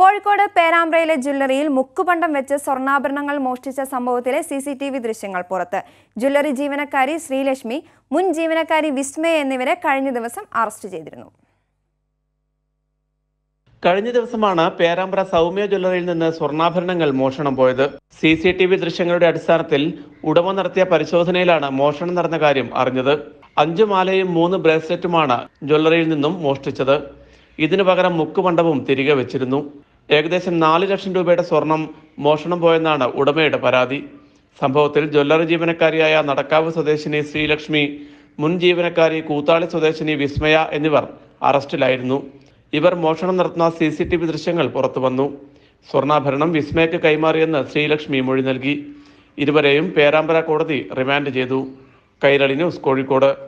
കോഴിക്കോട് പേരാമ്പ്രയിലെ ജ്വല്ലറിയിൽ മുക്കുപണ്ടം വെച്ച് സ്വർണ്ണാഭരണങ്ങൾ മോഷ്ടിച്ച സംഭവത്തിലെ സി സി ടി വി ദൃശ്യങ്ങൾ പുറത്ത് ജ്വല്ലറി ജീവനക്കാരി ശ്രീലക്ഷ്മി മുൻ ജീവനക്കാരി വിസ്മയ എന്നിവരെ കഴിഞ്ഞ ദിവസം അറസ്റ്റ് ചെയ്തിരുന്നു കഴിഞ്ഞ ദിവസമാണ് പേരാമ്പ്ര സൗമ്യ ജ്വല്ലറിയിൽ നിന്ന് സ്വർണ്ണാഭരണങ്ങൾ മോഷണം പോയത് സി സി ടി വി ദൃശ്യങ്ങളുടെ അടിസ്ഥാനത്തിൽ ഉടമ നടത്തിയ പരിശോധനയിലാണ് മോഷണം നടന്ന കാര്യം അറിഞ്ഞത് അഞ്ചു മാലയും മൂന്ന് ബ്രേസ്ലെറ്റുമാണ് ജ്വല്ലറിയിൽ നിന്നും മോഷ്ടിച്ചത് ഇതിനു പകരം മുക്കുമണ്ഡപം തിരികെ വെച്ചിരുന്നു ഏകദേശം നാല് ലക്ഷം രൂപയുടെ സ്വർണം മോഷണം പോയെന്നാണ് ഉടമയുടെ പരാതി സംഭവത്തിൽ ജ്വല്ലറി ജീവനക്കാരിയായ നടക്കാവ് സ്വദേശിനി ശ്രീലക്ഷ്മി മുൻ ജീവനക്കാരി കൂത്താളി സ്വദേശിനി വിസ്മയ എന്നിവർ അറസ്റ്റിലായിരുന്നു ഇവർ മോഷണം നടത്തുന്ന സി സി ടി വി ദൃശ്യങ്ങൾ പുറത്തു വന്നു സ്വർണ്ണാഭരണം വിസ്മയക്ക് കൈമാറിയെന്ന് ശ്രീലക്ഷ്മി മൊഴി നൽകി ഇരുവരെയും പേരാമ്പ്ര കോടതി റിമാൻഡ് ചെയ്തു കൈരളി ന്യൂസ് കോഴിക്കോട്